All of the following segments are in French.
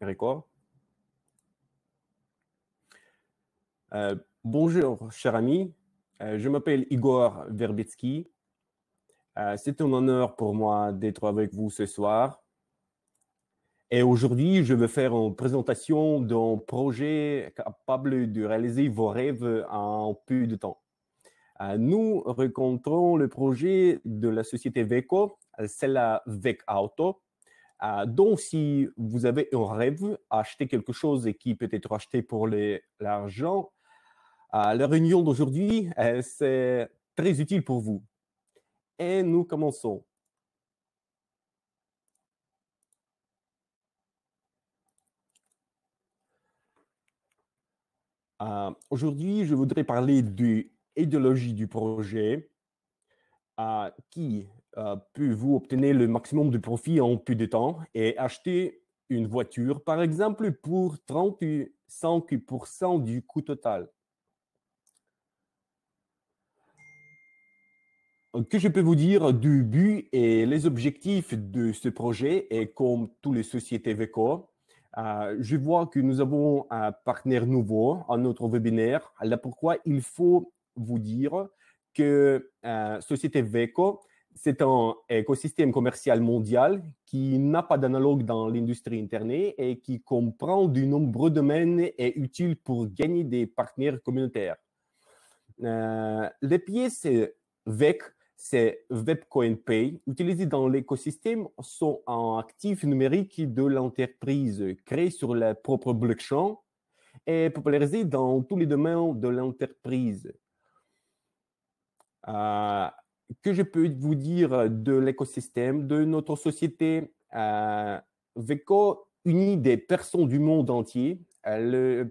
Record. Euh, bonjour, cher ami. Euh, je m'appelle Igor Verbitsky. Euh, c'est un honneur pour moi d'être avec vous ce soir. Et aujourd'hui, je vais faire une présentation d'un projet capable de réaliser vos rêves en peu de temps. nous rencontrons le projet de la société VECO, celle-là VEC Auto, euh, donc, si vous avez un rêve, acheter quelque chose et qui peut être acheté pour l'argent, euh, la réunion d'aujourd'hui, euh, c'est très utile pour vous. Et nous commençons. Aujourd'hui, je voudrais parler de l'idéologie du projet qui peut vous obtenir le maximum de profit en plus de temps et acheter une voiture, par exemple, pour 35% du coût total. Euh, que je peux vous dire du but et les objectifs de ce projet et comme toutes les sociétés VECO, euh, je vois que nous avons un partenaire nouveau à notre webinaire. Là, pourquoi il faut vous dire que euh, Société VECO c'est un écosystème commercial mondial qui n'a pas d'analogue dans l'industrie Internet et qui comprend de nombreux domaines et est utile pour gagner des partenaires communautaires. Euh, les pièces VEC, c'est WebCoin Pay, utilisées dans l'écosystème, sont un actif numérique de l'entreprise créé sur la propre blockchain et popularisé dans tous les domaines de l'entreprise. Euh, que je peux vous dire de l'écosystème, de notre société euh, VECO unit des personnes du monde entier, euh,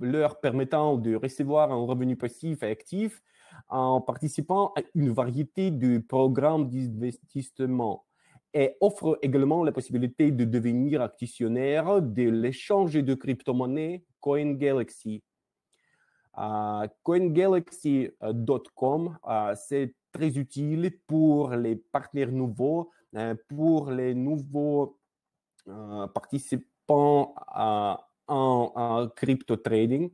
leur permettant de recevoir un revenu passif et actif en participant à une variété de programmes d'investissement et offre également la possibilité de devenir actionnaire de l'échange de crypto-monnaies CoinGalaxy. Euh, CoinGalaxy.com, euh, euh, c'est très utile pour les partenaires nouveaux, pour les nouveaux participants en, crypto trading.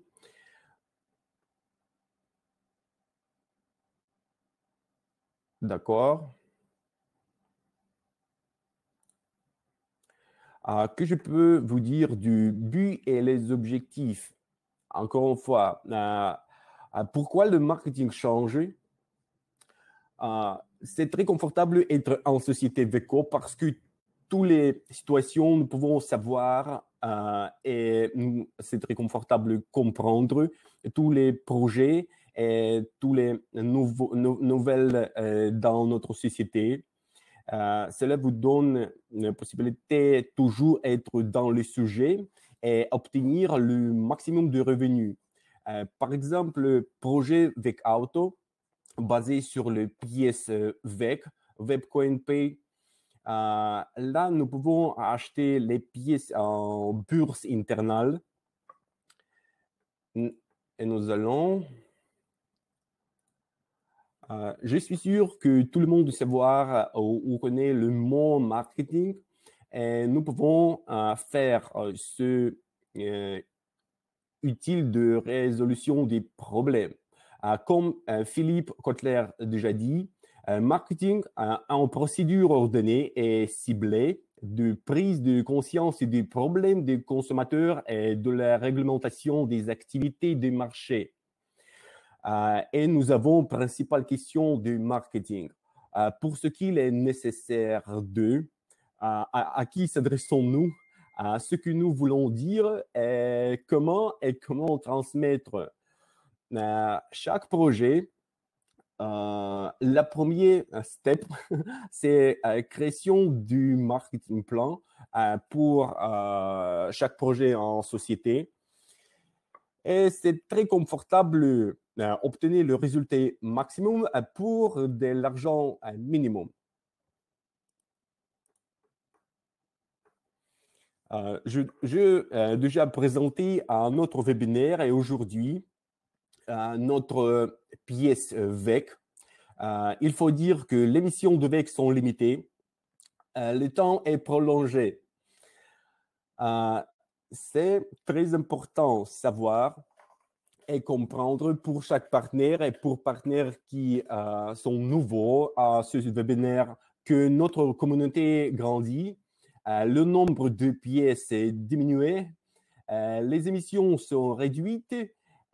D'accord. que je peux vous dire du but et les objectifs encore une fois, euh, euh, pourquoi le marketing change euh, C'est très confortable d'être en société VECO parce que toutes les situations, nous pouvons savoir et c'est très confortable de comprendre tous les projets et tous les nouvelles dans notre société. cela vous donne la possibilité toujours être dans le sujet obtenir le maximum de revenus. Euh, par exemple, le projet VEC Auto, basé sur les pièces euh, VEC, WebCoin Pay. Euh, là, nous pouvons acheter les pièces en bourse internale. Et nous allons... je suis sûr que tout le monde sait voir ou connaît le mot marketing. Et euh, nous pouvons euh, faire euh, ce utile de résolution des problèmes. comme Philippe Kotler a déjà dit, marketing en procédure ordonnée et ciblée de prise de conscience des problèmes des consommateurs et de la réglementation des activités des marchés. et nous avons principale question du marketing. pour ce qu'il est nécessaire de à, qui s'adressons-nous, à ce que nous voulons dire, et comment et comment transmettre. Euh, chaque projet, euh, Le premier step, c'est la euh, création du marketing plan pour chaque projet en société. Et c'est très confortable d'obtenir le résultat maximum pour de l'argent minimum. Euh, je, je euh, déjà présenté un autre webinaire et aujourd'hui notre euh, pièce VEC. il faut dire que les missions de VEC sont limitées. le temps est prolongé. C'est très important savoir et comprendre pour chaque partenaire et pour partenaires qui sont nouveaux à ce webinaire que notre communauté grandit euh, le nombre de pièces est diminué. Euh, les émissions sont réduites.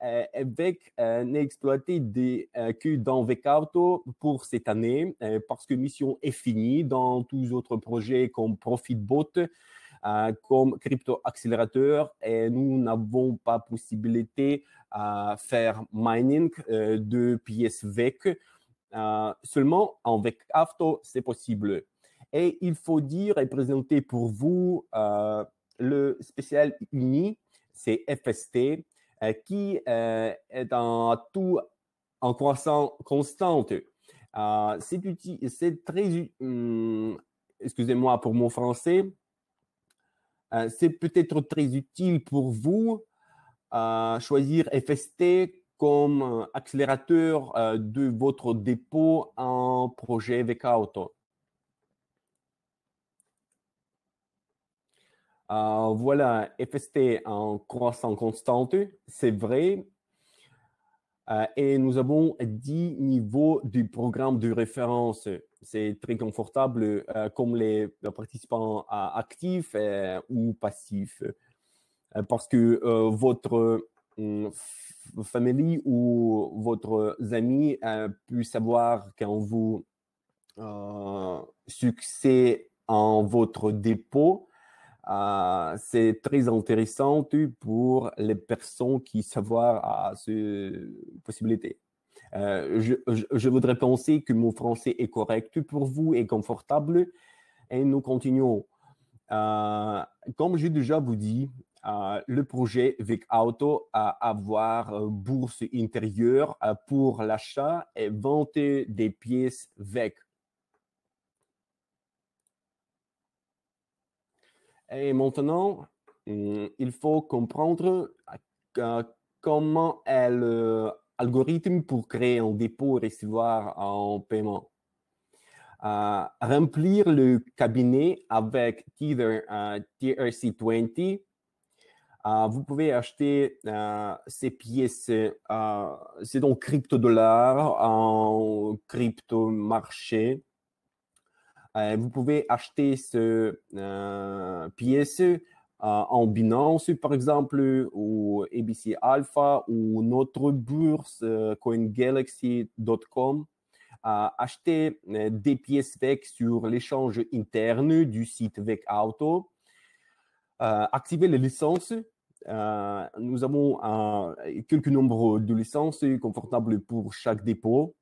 Euh, avec n'est exploité que dans Vecarto pour cette année parce que mission est finie dans tous autres projets comme ProfitBot comme crypto accélérateur et nous n'avons pas possibilité à faire mining de pièces VEC. seulement en VEC Auto, c'est possible. Et il faut dire et présenter pour vous euh, le spécial uni, c'est FST, euh, qui euh, est en tout en croissance constante. c'est très, hum, excusez-moi pour mon français, c'est peut-être très utile pour vous choisir FST comme accélérateur de votre dépôt en projet VK Auto. Euh, voilà, FST en croissance constante, c'est vrai. Euh, et nous avons 10 niveaux du programme de référence. C'est très confortable euh, comme les, participants actifs ou passifs. parce que votre hum, famille ou votre ami pu savoir quand vous succès en votre dépôt, euh, c'est très intéressant pour les personnes qui savent à ce possibilité euh, je, voudrais penser que mon français est correct pour vous et confortable. Et nous continuons. Euh, comme j'ai déjà vous dit, le projet VIC Auto a avoir bourse intérieure pour l'achat et vente des pièces VEC Et maintenant, hum, il faut comprendre euh, euh, comment est l'algorithme pour créer un dépôt et recevoir un paiement. Euh, remplir le cabinet avec Tether TRC20. vous pouvez acheter ces pièces, c'est donc crypto-dollars en crypto-marché. Euh, vous pouvez acheter ce euh, pièce euh, en Binance, par exemple, ou ABC Alpha, ou notre bourse coingalaxy.com. acheter des pièces VEC sur l'échange interne du site VEC Auto. activer les licences nous avons quelques nombres de licences confortables pour chaque dépôt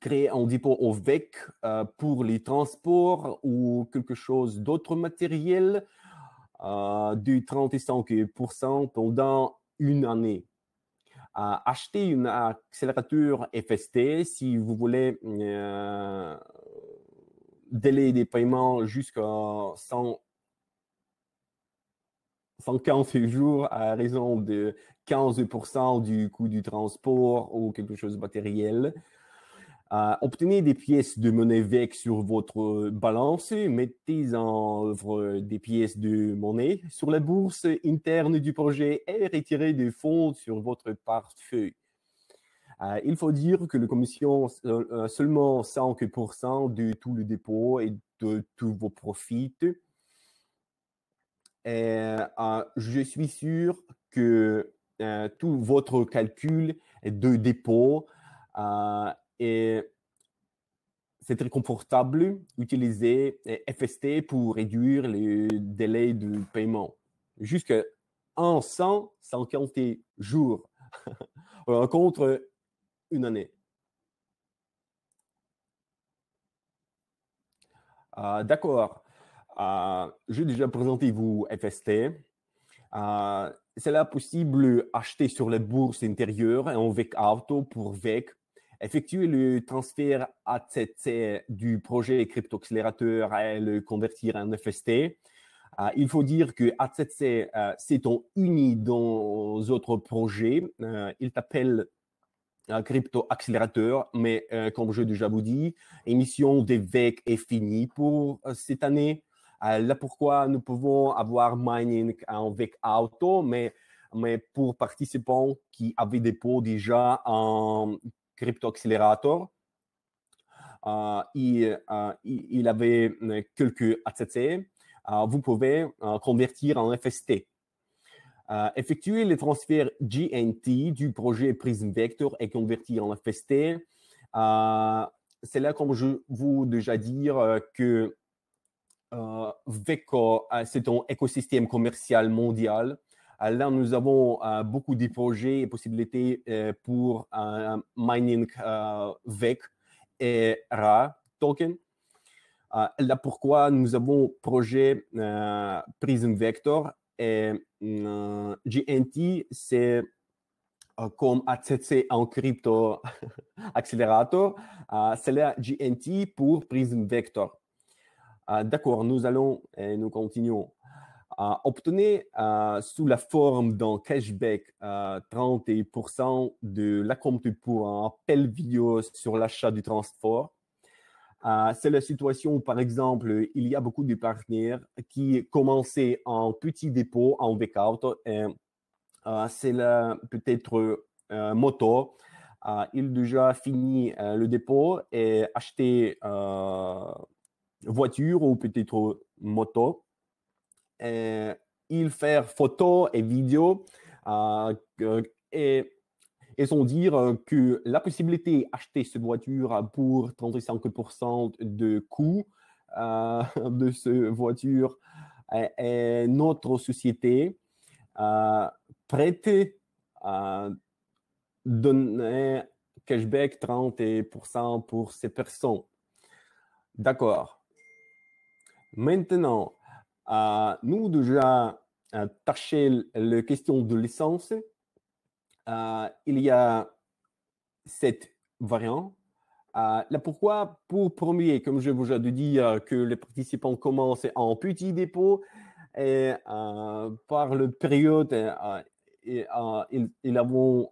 créer, un dit au VEC, euh, pour les transports ou quelque chose d'autre matériel euh, de 35% pendant une année. acheter une accélérateur FST si vous voulez euh, délai des paiements jusqu'à 100 jours à raison de 15% du coût du transport ou quelque chose de matériel. Euh, obtenez des pièces de monnaie VEC sur votre euh, balance, mettez en œuvre euh, des pièces de monnaie sur la bourse interne du projet et retirez des fonds sur votre portefeuille. il faut dire que la commission, a seulement 5% de tout le dépôt et de tous vos profits. je suis sûr que tout votre calcul de dépôt et c'est très confortable d'utiliser FST pour réduire les délais de paiement jusqu'à 150 jours contre une année. Ah, d'accord. je ah, J'ai déjà présenté vous FST. Ah, c'est possible acheter sur les bourses intérieures en VEC Auto pour VEC effectuer le transfert ATC du projet crypto accélérateur et le convertir en FST. Euh, il faut dire que ATC euh, s'est s'étant uni dans d'autres projets, euh, il t'appelle Crypto Accélérateur, mais comme je déjà vous dis, émission d'évêque est finie pour cette année. là, pourquoi nous pouvons avoir mining en avec auto, mais mais pour participants qui avaient des déjà en crypto-accélérateur. Euh, euh, il, avait euh, quelques ATC, vous pouvez convertir en FST. effectuer les transferts GNT du projet Prism Vector et convertir en FST. c'est là, comme je vous déjà dire, que VECO, c'est un écosystème commercial mondial Là, nous avons euh, beaucoup de projets et possibilités euh, pour mining euh, VEC et RA token. là, pourquoi nous avons projet Prism Vector et GNT, c'est comme ACC en crypto accélérateur, c'est la GNT pour Prism Vector. D'accord, nous allons et nous continuons obtenez euh, sous la forme d'un cashback 30% euh, de la compte pour un appel vidéo sur l'achat du transport. Euh, c'est la situation où, par exemple, il y a beaucoup de partenaires qui commençaient en petit dépôt en backout. Et, c'est peut-être moto. il déjà fini le dépôt et acheté voiture ou peut-être moto euh, ils faire photos et vidéos euh, et ils ont dit que la possibilité d'acheter cette voiture pour 35% de coût euh, de cette voiture et, notre société euh, prête à donner cashback 30% pour ces personnes. D'accord. Maintenant, euh, nous déjà euh, tâché la question de l'essence. Euh, il y a cette variante pourquoi Pour premier, comme je vous ai dit, que les participants commencent en petit dépôt et par le période, et, ils, ils, avons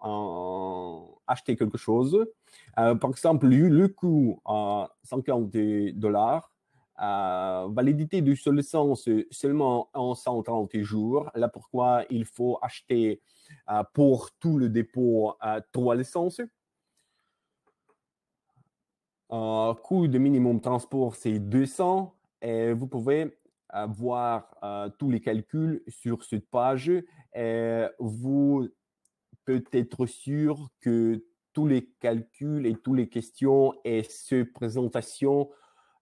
acheté quelque chose. par exemple, le coût 50 dollars euh, validité de sens seulement en 130 jours. Là, pourquoi il faut acheter euh, pour tout le dépôt euh, trois licences. Euh, coût de minimum transport, c'est 200. Et vous pouvez voir tous les calculs sur cette page. vous pouvez être sûr que tous les calculs et toutes les questions et ces présentations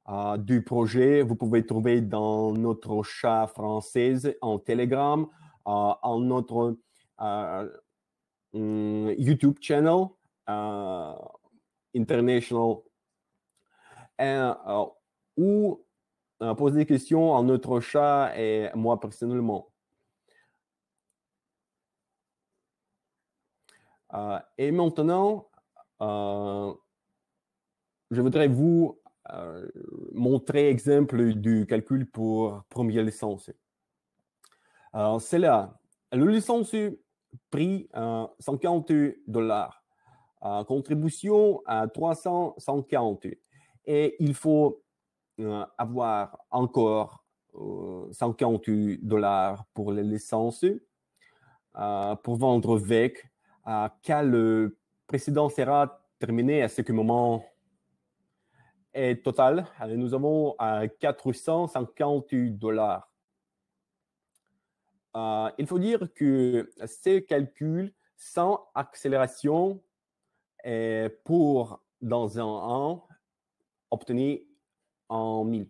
euh, du projet, vous pouvez trouver dans notre chat française, en Telegram, euh, en notre euh, mm, YouTube channel, International, ou poser des questions en notre chat et moi personnellement. et maintenant, je voudrais vous euh, montrer exemple du calcul pour première licence. c'est là, le licence prix euh, 50 dollars, euh, contribution à 350 et il faut euh, avoir encore 50 dollars pour les licences pour vendre avec car le précédent sera terminé à ce moment total. nous avons à 450 dollars. il faut dire que ces calculs sans accélération pour, dans un an, obtenir en 1000.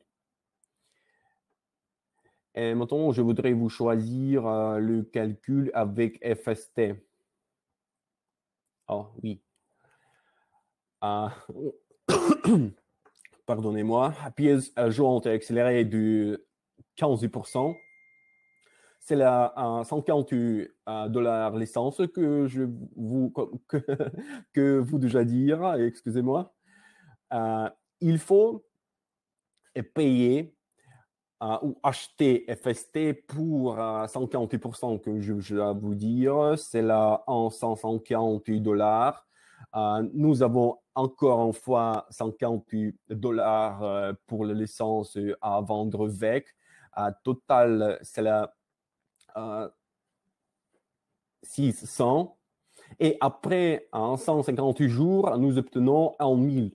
Et maintenant, je voudrais vous choisir le calcul avec FST. Oh oui pardonnez-moi, pièce à euh, jour accéléré de 15%. C'est la à 148 euh, dollars l'essence que je vous que, vous déjà dire, excusez-moi. Euh, il faut payer ou acheter FST pour 140%, que je, je vais vous dire, c'est la en 150 dollars euh, nous avons encore une fois 50 dollars euh, pour licences euh, à vendre avec. À total, c'est la 600. Et après en 158 jours, nous obtenons 1000.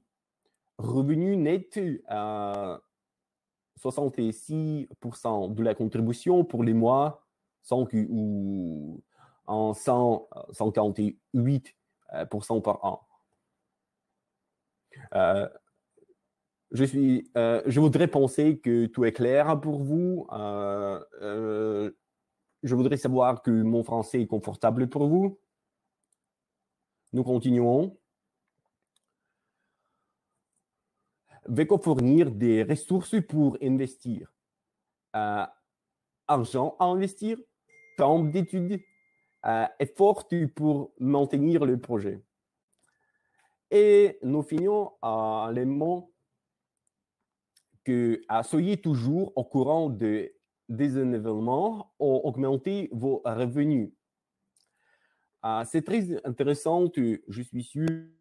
Revenu net, à 66% de la contribution pour les mois sans, ou en 158 euh, pour son par an euh, je, suis, euh, je voudrais penser que tout est clair pour vous. je voudrais savoir que mon français est confortable pour vous. Nous continuons. Veco fournir des ressources pour investir. Euh, argent à investir, temps d'études, euh, effort pour maintenir le projet. Et nous finissons à les mots que soyez toujours au courant de, des événements ou augmenter vos revenus. Euh, c'est très intéressant, je suis sûr,